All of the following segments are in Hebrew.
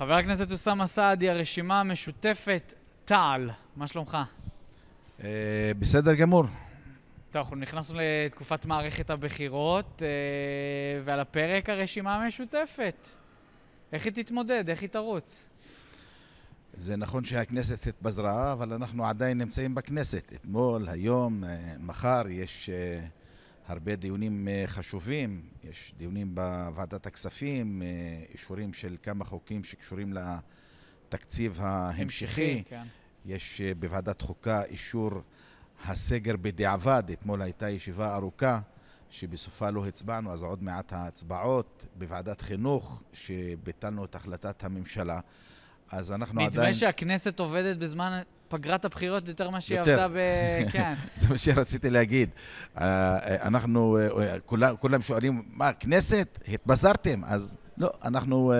חבר הכנסת אוסאמה סעדי, הרשימה המשותפת, תע"ל, מה שלומך? Uh, בסדר גמור. טוב, אנחנו נכנסנו לתקופת מערכת הבחירות, uh, ועל הפרק הרשימה המשותפת. איך היא תתמודד? איך היא תרוץ? זה נכון שהכנסת התפזרה, אבל אנחנו עדיין נמצאים בכנסת. אתמול, היום, אה, מחר, יש... Uh... הרבה דיונים אה, חשובים, יש דיונים בוועדת הכספים, אה, אישורים של כמה חוקים שקשורים לתקציב ההמשכי. כן. יש אה, בוועדת חוקה אישור הסגר בדיעבד, אתמול הייתה ישיבה ארוכה שבסופה לא הצבענו, אז עוד מעט ההצבעות. בוועדת חינוך, שביטלנו את החלטת הממשלה, אז אנחנו עדיין... נדמה שהכנסת עובדת בזמן פגרת הבחירות יותר ממה שהיא עבדה ב... כן. זה מה שרציתי להגיד. אה, אה, אנחנו, אה, כולם שואלים, מה, כנסת? התבזרתם? אז לא, אנחנו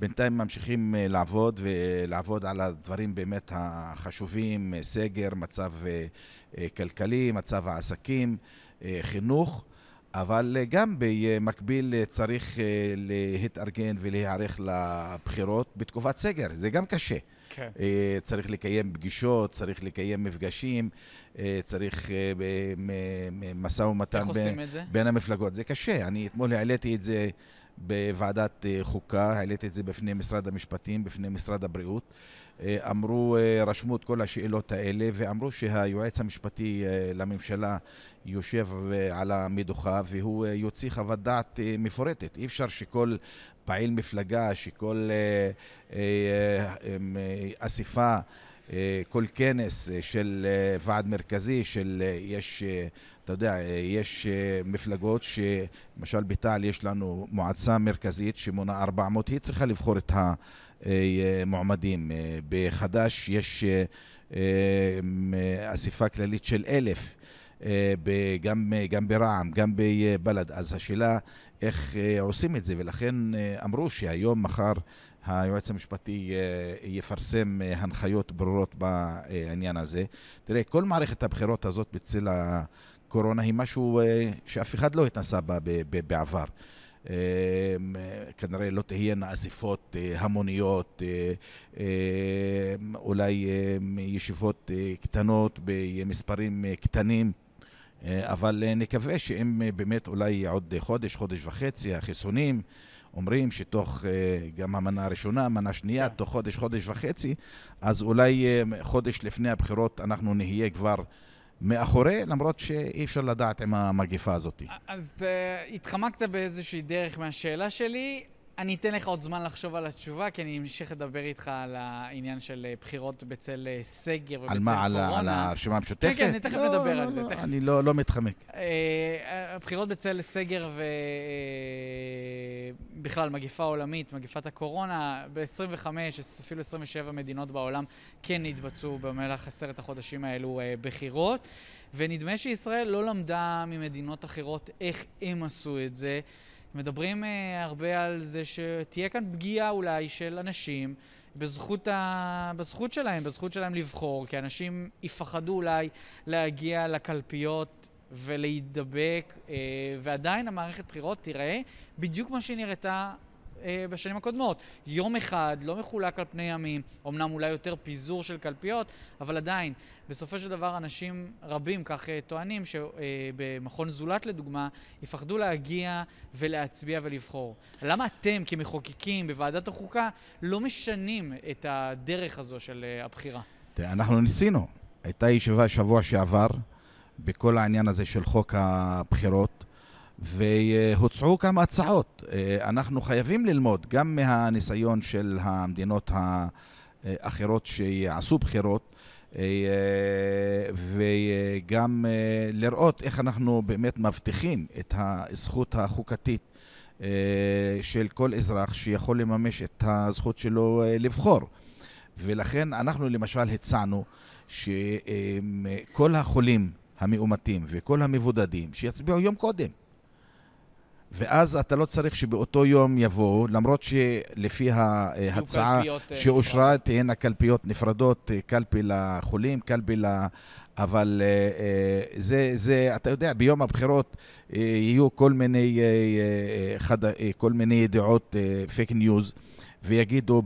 בינתיים ממשיכים לעבוד ולעבוד על הדברים באמת החשובים, סגר, מצב כלכלי, מצב העסקים, חינוך. אבל גם במקביל צריך להתארגן ולהיערך לבחירות בתקופת סגר, זה גם קשה. כן. אה, צריך לקיים פגישות, צריך לקיים מפגשים, אה, צריך אה, משא ומתן בין, בין המפלגות. זה קשה. אני אתמול העליתי את זה בוועדת חוקה, העליתי את זה בפני משרד המשפטים, בפני משרד הבריאות. אה, אמרו, אה, רשמו את כל השאלות האלה ואמרו שהיועץ המשפטי אה, לממשלה יושב על המדוכה והוא יוציא חוות דעת מפורטת. אי אפשר שכל פעיל מפלגה, שכל אמ, אסיפה, כל כנס של ועד מרכזי, של יש, אתה יודע, יש מפלגות שלמשל בתע"ל יש לנו מועצה מרכזית שמונה 400, היא צריכה לבחור את ה... אה, אה, מועמדים. אה, בחד"ש יש אסיפה כללית של אלף. גם, גם ברע"מ, גם בבל"ד. אז השאלה איך עושים את זה, ולכן אמרו שהיום, מחר, היועץ המשפטי יפרסם הנחיות ברורות בעניין הזה. תראה, כל מערכת הבחירות הזאת בצל הקורונה היא משהו שאף אחד לא התנסה בה בעבר. אמ, כנראה לא תהיינה אסיפות אה, המוניות, אה, אמ, אולי אמ, ישיבות אה, קטנות במספרים קטנים. אבל נקווה שאם באמת אולי עוד חודש, חודש וחצי, החיסונים אומרים שתוך גם המנה הראשונה, המנה השנייה, כן. תוך חודש, חודש וחצי, אז אולי חודש לפני הבחירות אנחנו נהיה כבר... מאחורי, למרות שאי אפשר לדעת עם המגפה הזאת. אז אה, התחמקת באיזושהי דרך מהשאלה שלי. אני אתן לך עוד זמן לחשוב על התשובה, כי אני אמשיך לדבר איתך על העניין של אה, בחירות בצל אה, סגר ובצל קורונה. על מה, קורונה. על הרשימה המשותפת? כן, כן, אני תכף לא, נדבר לא, על לא, זה. לא, תכף. אני לא, לא מתחמק. הבחירות אה, בצל סגר ובכלל מגיפה עולמית, מגיפת הקורונה, ב-25, אפילו 27 מדינות בעולם כן התבצעו במהלך עשרת החודשים האלו בחירות, ונדמה שישראל לא למדה ממדינות אחרות איך הם עשו את זה. מדברים uh, הרבה על זה שתהיה כאן פגיעה אולי של אנשים בזכות, ה... בזכות שלהם, בזכות שלהם לבחור, כי אנשים יפחדו אולי להגיע לקלפיות ולהידבק, uh, ועדיין המערכת בחירות תיראה בדיוק מה שהיא נראתה אה, בשנים הקודמות. יום אחד, לא מחולק על פני ימים, אמנם אולי יותר פיזור של קלפיות, אבל עדיין, בסופו של דבר אנשים רבים כך אה, טוענים שבמכון אה, זולת לדוגמה, יפחדו להגיע ולהצביע ולבחור. למה אתם כמחוקקים בוועדת החוקה לא משנים את הדרך הזו של אה, הבחירה? אנחנו ניסינו. הייתה ישיבה שבוע שעבר בכל העניין הזה של חוק הבחירות. והוצעו כמה הצעות. אה, אנחנו חייבים ללמוד גם מהניסיון של המדינות האחרות שעשו בחירות, אה, וגם אה, לראות איך אנחנו באמת מבטיחים את הזכות החוקתית של כל אזרח שיכול לממש את הזכות שלו לבחור. ולכן אנחנו למשל הצענו שכל החולים המאומתים וכל המבודדים שיצביעו יום קודם. ואז אתה לא צריך שבאותו יום יבואו, למרות שלפי ההצעה אה, שאושרה, תהיינה קלפיות נפרדות, אה, קלפי לחולים, קלפי ל... אבל אה, זה, זה, אתה יודע, ביום הבחירות יהיו כל מיני, כל מיני ידיעות פייק ניוז. ויגידו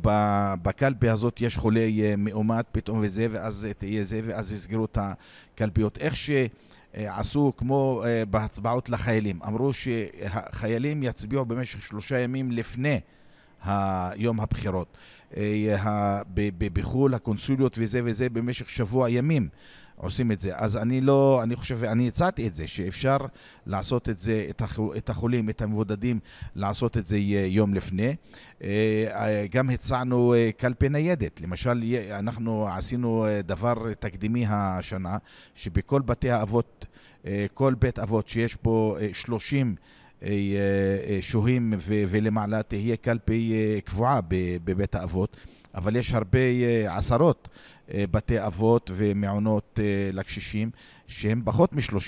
בקלפי הזאת יש חולה מאומת פתאום וזה, ואז תהיה זה, ואז יסגרו את הקלפיות. איך ש... אה, עשו כמו אה, בהצבעות לחיילים. אמרו שהחיילים יצביעו במשך שלושה ימים לפני יום הבחירות. אה, בחו"ל, הקונסוליות וזה וזה, במשך שבוע ימים. עושים את זה. אז אני לא, אני חושב, אני הצעתי את זה, שאפשר לעשות את זה, את החולים, את המבודדים, לעשות את זה יום לפני. אה, אה, גם הצענו אה, קלפי ניידת. למשל, אנחנו עשינו דבר תקדימי השנה, שבכל בתי האבות, כל בית אבות שיש בו 30... שוהים ולמעלה תהיה קלפי קבועה בבית האבות, אבל יש הרבה עשרות אה, בתי אבות ומעונות אה, לקשישים, שהם פחות מ-30.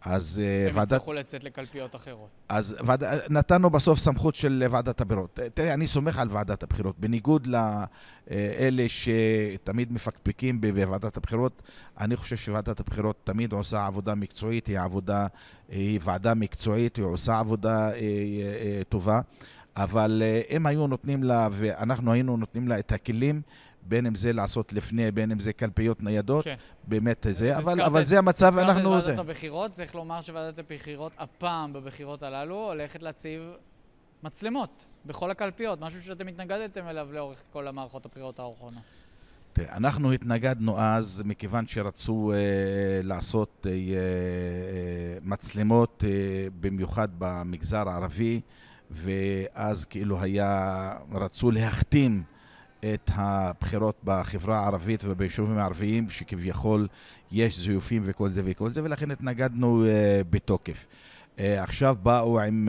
אז אה, הם ועדת... הם יצטרכו לצאת לקלפיות אחרות. אז ועד... נתנו בסוף סמכות של ועדת הבחירות. תראה, אני סומך על ועדת הבחירות. בניגוד לאלה שתמיד מפקפקים בוועדת הבחירות, אני חושב שוועדת הבחירות תמיד עושה עבודה מקצועית, היא, עבודה, היא ועדה מקצועית, היא עושה עבודה טובה. אבל אם היו נותנים לה, ואנחנו היינו נותנים לה את הכלים בין אם זה לעשות לפני, בין אם זה קלפיות ניידות, כן. באמת זה, אבל, זכרת, אבל זה המצב, אנחנו... זכרת את ועדת הבחירות, צריך לומר שוועדת הבחירות הפעם בבחירות הללו הולכת להציב מצלמות בכל הקלפיות, משהו שאתם התנגדתם אליו לאורך כל המערכות הבחירות האחרונה. אנחנו התנגדנו אז מכיוון שרצו אה, לעשות אה, אה, מצלמות אה, במיוחד במגזר הערבי ואז כאילו היה, רצו להכתים את הבחירות בחברה הערבית וביישובים הערביים, שכביכול יש זיופים וכל זה וכל זה, ולכן התנגדנו uh, בתוקף. Uh, עכשיו באו עם,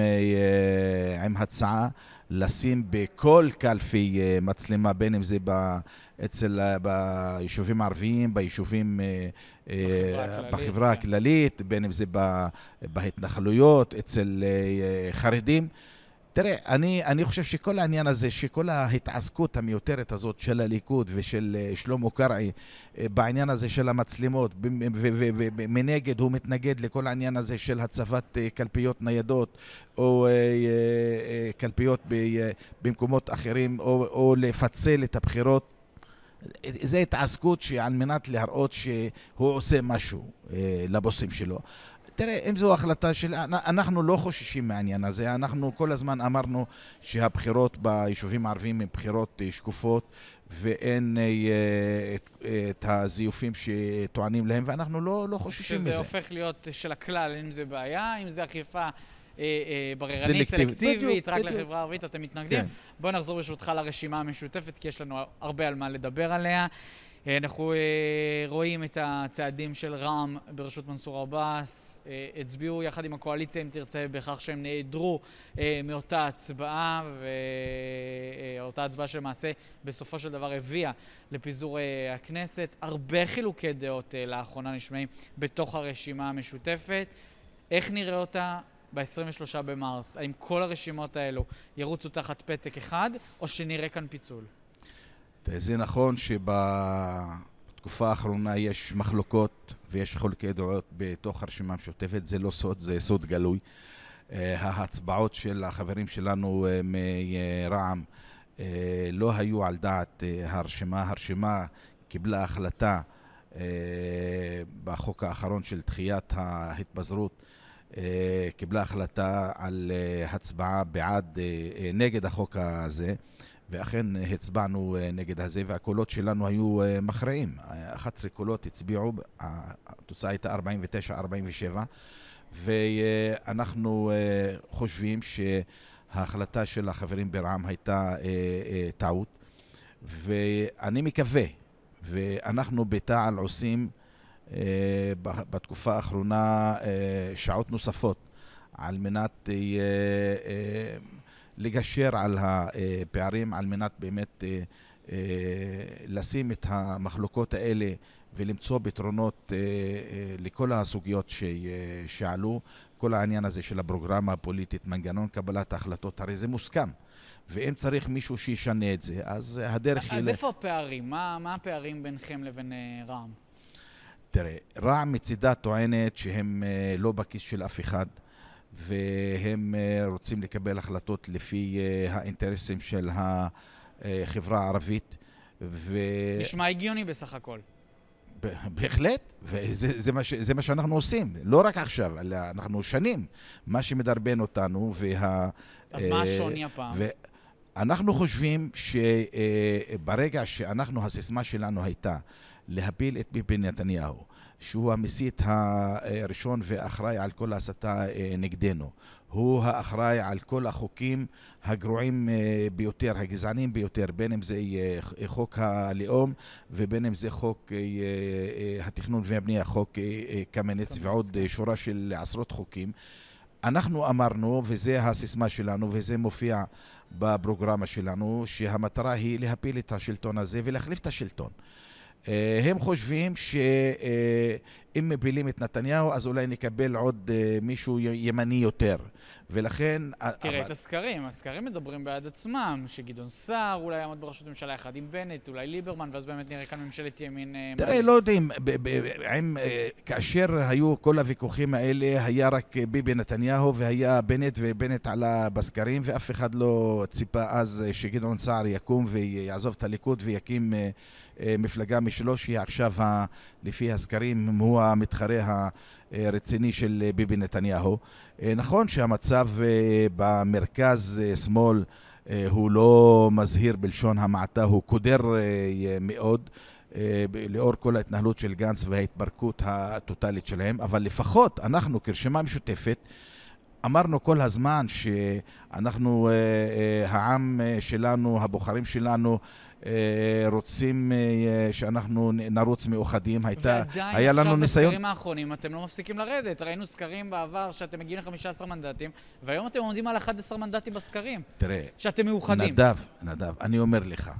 uh, עם הצעה לשים בכל קלפי uh, מצלמה, בין אם זה ב, אצל, ביישובים הערביים, ביישובים, uh, בחברה, בחברה כן. הכללית, בין אם זה ב, בהתנחלויות, אצל חרדים. תראה, אני, אני חושב שכל העניין הזה, שכל ההתעסקות המיותרת הזאת של הליכוד ושל אה, שלמה קרעי אה, בעניין הזה של המצלמות, ומנגד הוא מתנגד לכל העניין הזה של הצבת אה, קלפיות ניידות או קלפיות במקומות אחרים, או, או לפצל את הבחירות. זו התעסקות שעל מנת להראות שהוא עושה משהו אה, לבוסים שלו. תראה, אם זו החלטה של... אנחנו לא חוששים מהעניין הזה, אנחנו כל הזמן אמרנו שהבחירות ביישובים הערביים הן בחירות אה, שקופות ואין אה, את, את הזיופים שטוענים להם, ואנחנו לא, לא חוששים מזה. שזה הופך להיות אה, של הכלל, אם זה בעיה, אם זה אכיפה... בררנית, סלקטיבית, רק לחברה הערבית, אתם מתנגדים. כן. בואו נחזור ברשותך לרשימה המשותפת, כי יש לנו הרבה על מה לדבר עליה. אה, אנחנו אה, רואים את הצעדים של רע"מ בראשות מנסור עבאס, אה, הצביעו יחד עם הקואליציה, אם תרצה, בכך שהם נעדרו מאותה הצבעה, ואותה הצבעה שלמעשה בסופו של דבר הביאה לפיזור הכנסת. הרבה חילוקי דעות לאחרונה נשמעים בתוך הרשימה המשותפת. איך נראה אותה? ב-23 במרס, האם כל הרשימות האלו ירוצו תחת פתק אחד, או שנראה כאן פיצול? זה נכון שבתקופה האחרונה יש מחלוקות ויש חולקי דעות בתוך הרשימה המשותפת, זה לא סוד, זה סוד גלוי. אה, ההצבעות של החברים שלנו אה, מרע"מ אה, לא היו על דעת הרשימה. הרשימה קיבלה החלטה בחוק האחרון של דחיית ההתפזרות, קיבלה החלטה על הצבעה בעד, נגד החוק הזה. ואכן אה, הצבענו אה, נגד הזה, והקולות שלנו היו אה, מכריעים. 11 קולות הצביעו, התוצאה הייתה 49-47, ואנחנו חושבים שההחלטה של החברים ברע"מ הייתה טעות, ואני מקווה, ואנחנו בתע"ל עושים בתקופה האחרונה שעות נוספות על מנת... לגשר על הפערים על מנת באמת אה, אה, לשים את המחלוקות האלה ולמצוא פתרונות אה, לכל הסוגיות ש... שעלו. כל העניין הזה של הפרוגרמה הפוליטית, מנגנון קבלת ההחלטות, הרי זה מוסכם. ואם צריך מישהו שישנה את זה, אז הדרך היא... אז איפה הפערים? מה, מה הפערים ביניכם לבין רע"מ? תראה, רע"מ מצידה טוענת שהם לא בכיס של אף אחד. והם אה, רוצים לקבל החלטות לפי אה, האינטרסים של החברה הערבית. ו... נשמע הגיוני בסך הכל. בהחלט, וזה זה מה, ש, זה מה שאנחנו עושים, לא רק עכשיו, אלא אנחנו שנים. מה שמדרבן אותנו וה... אז uh, מה אה, השוני הפעם? אנחנו חושבים שברגע שאנחנו, הסיסמה שלנו הייתה להפיל את ביבי נתניהו, שהוא המסית הראשון ואחראי על כל ההסתה אה, נגדנו. הוא האחראי על כל החוקים הגרועים אה, ביותר, הגזעניים ביותר, בין אם זה אה, חוק הלאום ובין אם זה חוק התכנון והבנייה, חוק קמיניץ ועוד כן. שורה של עשרות חוקים. אנחנו אמרנו, וזו הסיסמה שלנו, וזה מופיע בפרוגרמה שלנו, שהמטרה היא להפיל את השלטון הזה ולהחליף את השלטון. אה, הם חושבים ש... אה, אם מפילים את נתניהו, אז אולי נקבל עוד אה, מישהו ימני יותר. ולכן... תראה אבל... את הסקרים, הסקרים מדברים בעד עצמם, שגדעון סער אולי יעמוד בראשות ממשלה אחד עם בנט, אולי ליברמן, ואז באמת נראה כאן ממשלת ימין... אה, תראה, מי... לא יודעים, ב- ב- עם, אה, כאשר היו כל הוויכוחים האלה, היה רק ביבי נתניהו והיה בנט, ובנט עלה בסקרים, ואף אחד לא ציפה אז אה, שגדעון סער יקום ויעזוב את הליכוד ויקים... אה, אה מפלגה משלו שהיא עכשיו לפי הסקרים הוא המתחרה הרציני של ביבי נתניהו. אה, נכון שהמצב אה, במרכז-שמאל אה, הוא לא מזהיר בלשון המעטה, הוא קודר מאוד. לאור כל ההתנהלות של גנץ וההתברקות הטוטלית שלהם, אבל לפחות אנחנו כרשימה משותפת אמרנו כל הזמן שאנחנו, העם שלנו, הבוחרים שלנו, אה, רוצים אה, שאנחנו נרוץ מאוחדים. הייתה, היה לנו ניסיון... ועדיין עכשיו בסקרים האחרונים אתם לא מפסיקים לרדת. ראינו סקרים בעבר שאתם מגיעים ל-15 מנדטים, והיום אתם עומדים על 11 מנדטים בסקרים. תראה... שאתם מאוחדים. נדב, נדב, אני אומר לך,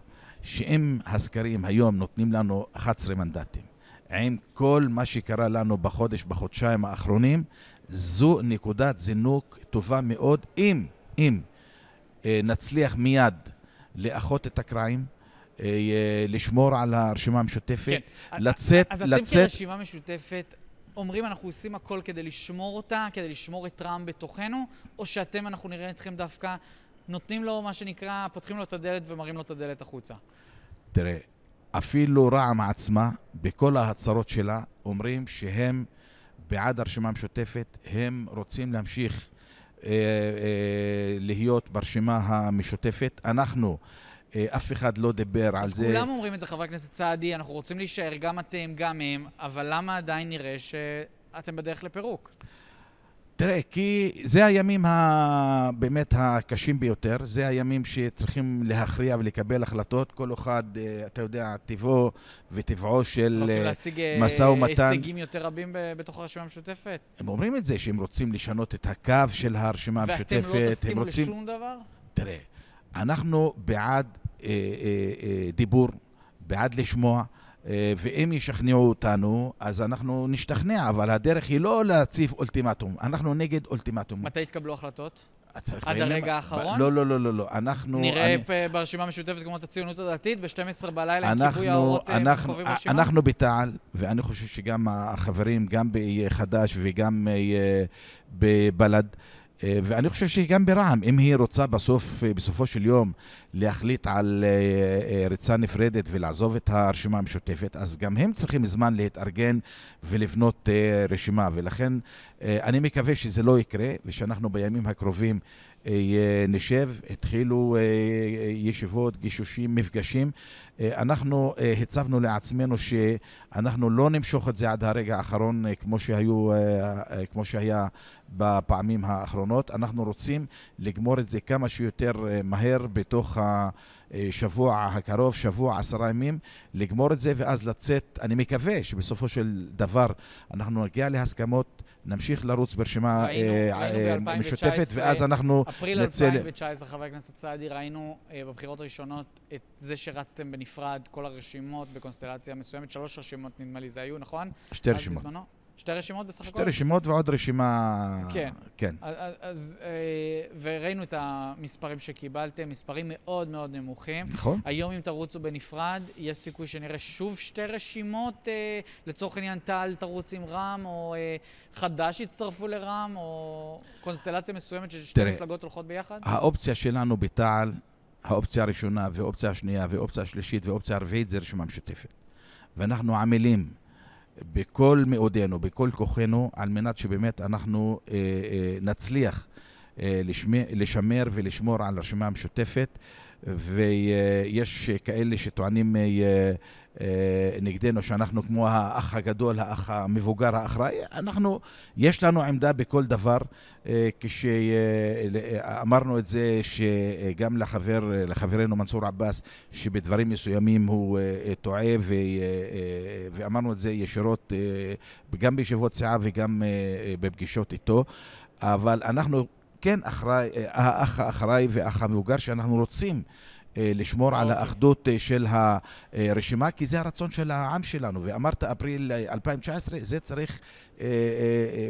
שאם הסקרים היום נותנים לנו 11 מנדטים, עם כל מה שקרה לנו בחודש, בחודשיים האחרונים, זו נקודת זינוק טובה מאוד, אם, אם אה, נצליח מיד לאחות את הקרעים, אה, אה, לשמור על הרשימה המשותפת, כן. לצאת... אז לצאת... אז אתם כרשימה משותפת אומרים אנחנו עושים הכל כדי לשמור אותה, כדי לשמור את רע"מ בתוכנו, או שאתם, אנחנו נראה אתכם דווקא נותנים לו מה שנקרא, פותחים לו את הדלת ומראים לו את הדלת החוצה? תראה, אפילו רע"מ עצמה, בכל ההצהרות שלה, אומרים שהם בעד הרשימה המשותפת, הם רוצים להמשיך אה, אה, להיות ברשימה המשותפת. אנחנו... אה, אף אחד לא דיבר על זה. אז כולם אומרים את זה, חבר הכנסת סעדי, אנחנו רוצים להישאר גם אתם, גם הם, אבל למה עדיין נראה שאתם בדרך לפירוק? תראה, כי זה הימים ה... באמת הקשים ביותר, זה הימים שצריכים להכריע ולקבל החלטות, כל אחד, אה, אתה יודע, טבעו וטבעו של משא ומתן. רוצים אה, להשיג הישגים יותר רבים בתוך הרשימה המשותפת? הם אומרים את זה, שהם רוצים לשנות את הקו של הרשימה המשותפת. ואתם לא תסכימו רוצים... לשום דבר? תראה, אנחנו בעד אה, אה, אה, דיבור, בעד לשמוע, ואם ישכנעו אותנו, אז אנחנו נשתכנע, אבל הדרך היא לא להציב אולטימטום, אנחנו נגד אולטימטום. מתי יתקבלו החלטות? עד הרגע האחרון? לא, לא, לא, לא, לא. אנחנו... נראה אני... ברשימה המשותפת כמו את הציונות הדתית, ב-12 בלילה, אנחנו, כיבוי האורות קובעים רשימה? אנחנו בתע"ל, ואני חושב שגם החברים, גם בחד"ש וגם בבל"ד, אה, ואני חושב שגם ברע"מ, אם היא רוצה בסוף, אה, בסופו של יום להחליט על אה, ריצה נפרדת ולעזוב את הרשימה המשותפת, אז גם הם צריכים זמן להתארגן ולבנות רשימה. ולכן אני מקווה שזה לא יקרה, ושאנחנו בימים הקרובים נשב. התחילו ישיבות, גישושים, מפגשים. אה, אנחנו אה, הצבנו לעצמנו שאנחנו לא נמשוך את זה עד הרגע האחרון אה, כמו, שהיו, כמו שהיה בפעמים האחרונות. אנחנו רוצים לגמור את זה כמה שיותר מהר בתוך השבוע הקרוב, שבוע, עשרה ימים, לגמור את זה ואז לצאת. אני מקווה שבסופו של דבר אנחנו נגיע להסכמות. נמשיך לרוץ ברשימה ראינו, ראינו אה, משותפת, ואז אנחנו נצא... אפריל 2019, חבר הכנסת סעדי, ראינו אה, בבחירות הראשונות את זה שרצתם בנפרד. בנפרד כל הרשימות בקונסטלציה מסוימת, שלוש רשימות נדמה לי זה היו, נכון? שתי רשימות. בזמנו, שתי רשימות בסך הכל? שתי רשימות ועוד רשימה... כן. כן. אז, אז אה, וראינו את המספרים שקיבלתם, מספרים מאוד מאוד נמוכים. נכון. היום אם תרוצו בנפרד, יש סיכוי שנראה שוב שתי רשימות, אה, לצורך העניין טל תרוץ עם רם, או אה, חד"ש יצטרפו לרם, או קונסטלציה מסוימת ששתי מפלגות הולכות ביחד? האופציה שלנו בתע"ל האופציה הראשונה ואופציה השנייה ואופציה השלישית, ואופציה הרביעית, זה רשימה משותפת. ואנחנו עמלים בכל מאודנו, בכל כוחנו, על מנת שבאמת אנחנו אה, אה, נצליח אה, לשמר, לשמר ולשמור על הרשימה המשותפת. ויש אה, כאלה שטוענים אה, אה, נגדנו שאנחנו כמו האח הגדול, האח המבוגר האחראי, אנחנו, יש לנו עמדה בכל דבר. אה, כשאמרנו אה, את זה שגם לחבר, לחברנו מנסור עבאס, שבדברים מסוימים הוא טועה, ו, ואמרנו את זה ישירות גם בישיבות סיעה וגם בפגישות איתו, אבל אנחנו כן אחראי, האח האחראי והאח המבוגר שאנחנו רוצים. אה, לשמור על אוקיי. האחדות אה, של הרשימה, כי זה הרצון של העם שלנו. ואמרת אפריל 2019, אה, זה צריך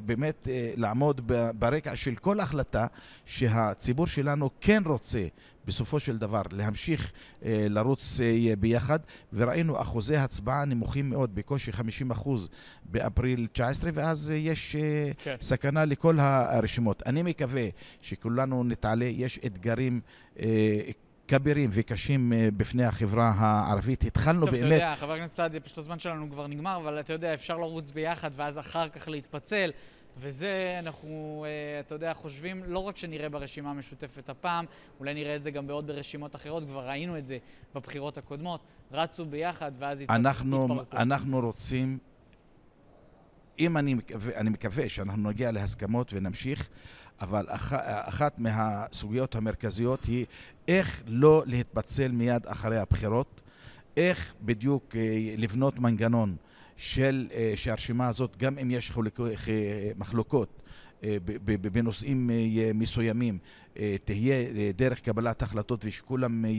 באמת לעמוד ברקע של כל החלטה שהציבור שלנו כן רוצה בסופו של דבר להמשיך אה, לרוץ אה, ביחד, וראינו אחוזי הצבעה נמוכים מאוד, בקושי 50 אחוז באפריל 19, ואז אה, יש אה, כן. סכנה לכל הרשימות. אני מקווה שכולנו נתעלה, יש אתגרים אה, כבירים וקשים אה, בפני החברה הערבית. התחלנו טוב, באמת... טוב, אתה יודע, חבר הכנסת סעדי, פשוט הזמן שלנו כבר נגמר, אבל אתה יודע, אפשר לרוץ ביחד ואז אחר כך להתפצל. וזה אנחנו, אה, אתה יודע, חושבים לא רק שנראה ברשימה המשותפת הפעם, אולי נראה את זה גם בעוד ברשימות אחרות, כבר ראינו את זה בבחירות הקודמות, רצו ביחד ואז התפרקו. אנחנו אנחנו רוצים, אם אני, אני מקווה שאנחנו נגיע להסכמות ונמשיך, אבל אח, אחת מהסוגיות המרכזיות היא איך לא להתפצל מיד אחרי הבחירות, איך בדיוק אה, לבנות מנגנון של אה, שהרשימה הזאת, גם אם יש חולק, אה, מחלוקות בנושאים מסוימים, אה, תהיה אה, דרך קבלת החלטות ושכולם אה,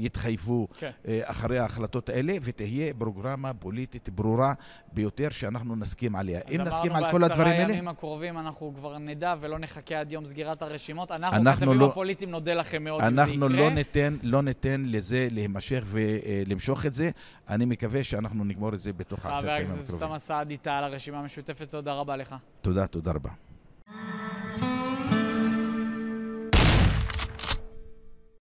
יתחייבו כן. אחרי ההחלטות האלה, ותהיה פרוגרמה פוליטית ברורה ביותר שאנחנו נסכים עליה. אם נסכים על כל הדברים האלה... אז אמרנו בעשרה ימים הקרובים אנחנו כבר נדע ולא נחכה עד יום סגירת הרשימות. אנחנו, אנחנו כתבים לא... הפוליטיים נודה לכם מאוד אם זה יקרה. אנחנו לא ניתן, לא ניתן לזה להימשך ולמשוך את זה. אני מקווה שאנחנו נגמור את זה בתוך עשרת הימים הקרובים. חבר הכנסת אוסאמה סעדי, תעל הרשימה המשותפת, תודה רבה לך. תודה, תודה רבה.